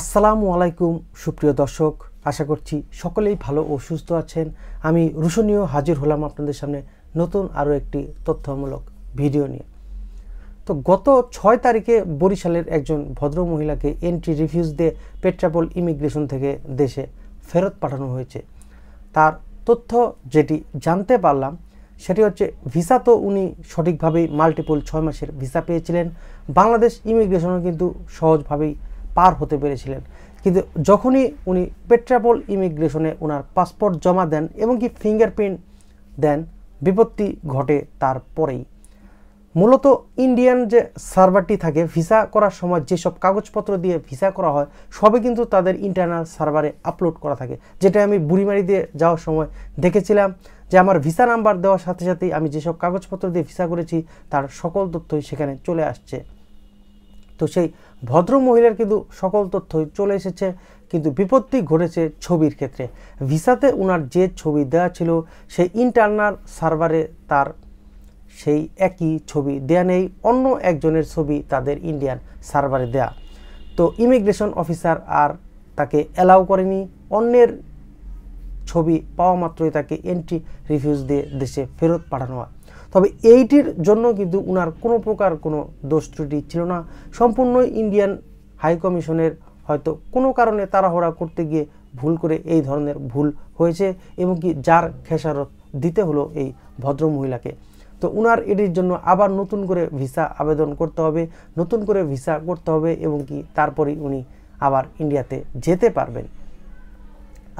আসসালামু আলাইকুম সুপ্রিয় দর্শক আশা করছি সকলেই ভালো ও সুস্থ আছেন আমি রুশনীয় হাজির হলাম আপনাদের সামনে নতুন আরও একটি তথ্যমূলক ভিডিও নিয়ে তো গত ছয় তারিখে বরিশালের একজন ভদ্র মহিলাকে এন্ট্রি রিফিউজ দিয়ে পেট্রাপোল ইমিগ্রেশন থেকে দেশে ফেরত পাঠানো হয়েছে তার তথ্য যেটি জানতে পারলাম সেটি হচ্ছে ভিসা তো উনি সঠিকভাবেই মাল্টিপল ছয় মাসের ভিসা পেয়েছিলেন বাংলাদেশ ইমিগ্রেশনও কিন্তু সহজভাবেই পার হতে পেরেছিলেন কিন্তু যখনই উনি পেট্রাপোল ইমিগ্রেশনে ওনার পাসপোর্ট জমা দেন এবং কি ফিঙ্গারপ্রিন্ট দেন বিপত্তি ঘটে তারপরেই মূলত ইন্ডিয়ান যে সার্ভারটি থাকে ভিসা করার সময় যেসব কাগজপত্র দিয়ে ভিসা করা হয় সবে কিন্তু তাদের ইন্টারনাল সার্ভারে আপলোড করা থাকে যেটা আমি বুড়িমারি দিয়ে যাওয়ার সময় দেখেছিলাম যে আমার ভিসা নাম্বার দেওয়ার সাথে সাথেই আমি যেসব কাগজপত্র দিয়ে ভিসা করেছি তার সকল তথ্যই সেখানে চলে আসছে তো সেই ভদ্র মহিলার কিন্তু সকল তথ্য চলে এসেছে কিন্তু বিপত্তি ঘটেছে ছবির ক্ষেত্রে ভিসাতে ওনার যে ছবি দেওয়া ছিল সেই ইন্টারনাল সার্ভারে তার সেই একই ছবি দেয়া নেই অন্য একজনের ছবি তাদের ইন্ডিয়ান সার্ভারে দেয়া তো ইমিগ্রেশন অফিসার আর তাকে অ্যালাউ করেনি অন্যের ছবি পাওয়া মাত্রই তাকে এন্ট্রি রিফিউজ দিয়ে দেশে ফেরত পাঠানো হয় তবে এইটির জন্য কিন্তু উনার কোনো প্রকার কোনো দোষ ত্রুটি ছিল না সম্পূর্ণ ইন্ডিয়ান হাই কমিশনের হয়তো কোনো কারণে তাড়াহড়া করতে গিয়ে ভুল করে এই ধরনের ভুল হয়েছে এবং কি যার খেসারত দিতে হলো এই ভদ্র মহিলাকে তো উনার এটির জন্য আবার নতুন করে ভিসা আবেদন করতে হবে নতুন করে ভিসা করতে হবে এবং কি তারপরেই উনি আবার ইন্ডিয়াতে যেতে পারবেন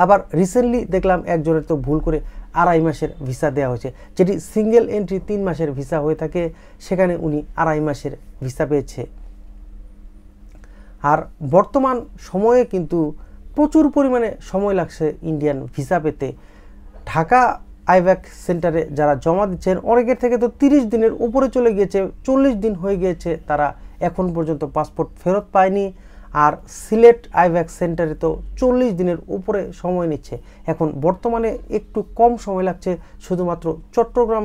আবার রিসেন্টলি দেখলাম একজনের তো ভুল করে আড়াই মাসের ভিসা দেওয়া হয়েছে যেটি সিঙ্গেল এন্ট্রি তিন মাসের ভিসা হয়ে থাকে সেখানে উনি আড়াই মাসের ভিসা পেয়েছে আর বর্তমান সময়ে কিন্তু প্রচুর পরিমাণে সময় লাগছে ইন্ডিয়ান ভিসা পেতে ঢাকা আইব্যাক সেন্টারে যারা জমা দিচ্ছেন অনেকের থেকে তো তিরিশ দিনের উপরে চলে গিয়েছে চল্লিশ দিন হয়ে গিয়েছে তারা এখন পর্যন্ত পাসপোর্ট ফেরত পায়নি আর সিলেট আইভ্যাক সেন্টারে তো চল্লিশ দিনের উপরে সময় নিচ্ছে এখন বর্তমানে একটু কম সময় লাগছে শুধুমাত্র চট্টগ্রাম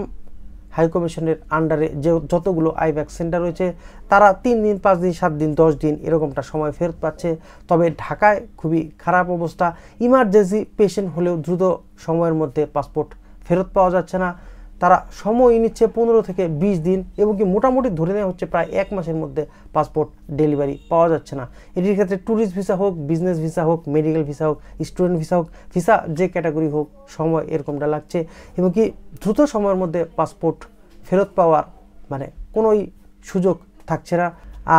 হাইকমিশনের আন্ডারে যে যতগুলো আইভ্যাক সেন্টার রয়েছে তারা তিন দিন পাঁচ দিন সাত দিন দশ দিন এরকমটা সময় ফেরত পাচ্ছে তবে ঢাকায় খুবই খারাপ অবস্থা ইমার্জেন্সি পেশেন্ট হলেও দ্রুত সময়ের মধ্যে পাসপোর্ট ফেরত পাওয়া যাচ্ছে না তারা সময় নিচ্ছে পনেরো থেকে ২০ দিন এবং কি মোটামুটি ধরে নেওয়া হচ্ছে প্রায় এক মাসের মধ্যে পাসপোর্ট ডেলিভারি পাওয়া যাচ্ছে না এটির ক্ষেত্রে ট্যুরিস্ট ভিসা হোক বিজনেস ভিসা হোক মেডিকেল ভিসা হোক স্টুডেন্ট ভিসা হোক ভিসা যে ক্যাটাগরি হোক সময় এরকমটা লাগছে এবং কি দ্রুত সময়ের মধ্যে পাসপোর্ট ফেরত পাওয়ার মানে কোনোই সুযোগ থাকছে না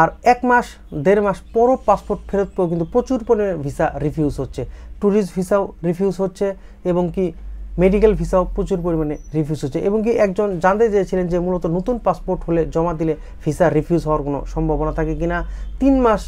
আর এক মাস দেড় মাস পরও পাসপোর্ট ফেরত পেয়েও কিন্তু প্রচুর পরিমাণে ভিসা রিফিউজ হচ্ছে ট্যুরিস্ট ভিসাও রিফিউজ হচ্ছে এবং কি মেডিকেল ভিসাও প্রচুর পরিমাণে রিফিউজ হচ্ছে এবং কি একজন জানতে চেয়েছিলেন যে মূলত নতুন পাসপোর্ট হলে জমা দিলে ভিসা রিফিউজ হওয়ার কোনো সম্ভাবনা থাকে কিনা তিন মাস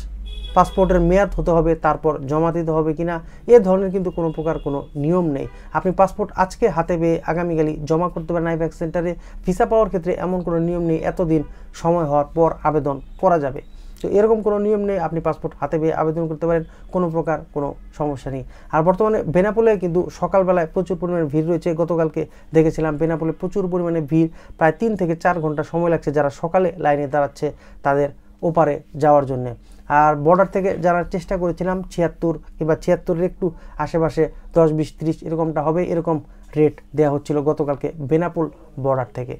পাসপোর্টের মেয়াদ হতে হবে তারপর জমা দিতে হবে কিনা এ ধরনের কিন্তু কোনো প্রকার কোনো নিয়ম নেই আপনি পাসপোর্ট আজকে হাতে পেয়ে আগামীকালই জমা করতে পারেন আইব্যাক সেন্টারে ভিসা পাওয়ার ক্ষেত্রে এমন কোনো নিয়ম নেই এতদিন সময় হওয়ার পর আবেদন করা যাবে তো এরকম কোনো নিয়ম নেই আপনি পাসপোর্ট হাতে পেয়ে আবেদন করতে পারেন কোনো প্রকার কোনো সমস্যা নেই আর বর্তমানে বেনাপোলে কিন্তু সকালবেলায় প্রচুর পরিমাণে ভিড় রয়েছে গতকালকে দেখেছিলাম বেনাপোলে প্রচুর পরিমাণে ভিড় প্রায় তিন থেকে চার ঘন্টা সময় লাগছে যারা সকালে লাইনে দাঁড়াচ্ছে তাদের ওপারে যাওয়ার জন্যে আর বর্ডার থেকে যারা চেষ্টা করেছিলাম ছিয়াত্তর কিংবা ছিয়াত্তরের একটু আশেপাশে দশ বিশ তিরিশ এরকমটা হবে এরকম রেট দেওয়া হচ্ছিল গতকালকে বেনাপোল বর্ডার থেকে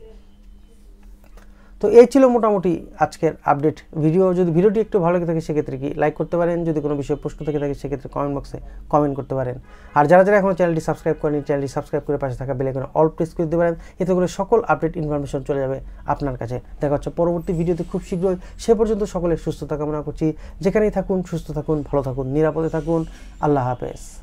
তো এই ছিল মোটামুটি আজকের আপডেট ভিডিও যদি ভিডিওটি একটু ভালো লাগে থাকে সেক্ষেত্রে কি লাইক করতে পারেন যদি কোনো বিষয়ে প্রশ্ন থেকে থাকে সেক্ষেত্রে কমেন্ট বক্সে কমেন্ট করতে পারেন আর যারা যারা এখন চ্যানেলটি সাবস্ক্রাইব করেন চ্যানেলটি সাবস্ক্রাইব করে পাশে থাকা বেলাইকনে অল প্রেস করে দিতে পারেন এতে করে সকল আপডেট ইনফরমেশন চলে যাবে আপনার কাছে দেখা হচ্ছে পরবর্তী ভিডিওতে খুব শীঘ্রই সে পর্যন্ত সকলের সুস্থতা কামনা করছি যেখানেই থাকুন সুস্থ থাকুন ভালো থাকুন নিরাপদে থাকুন আল্লাহ হাফেজ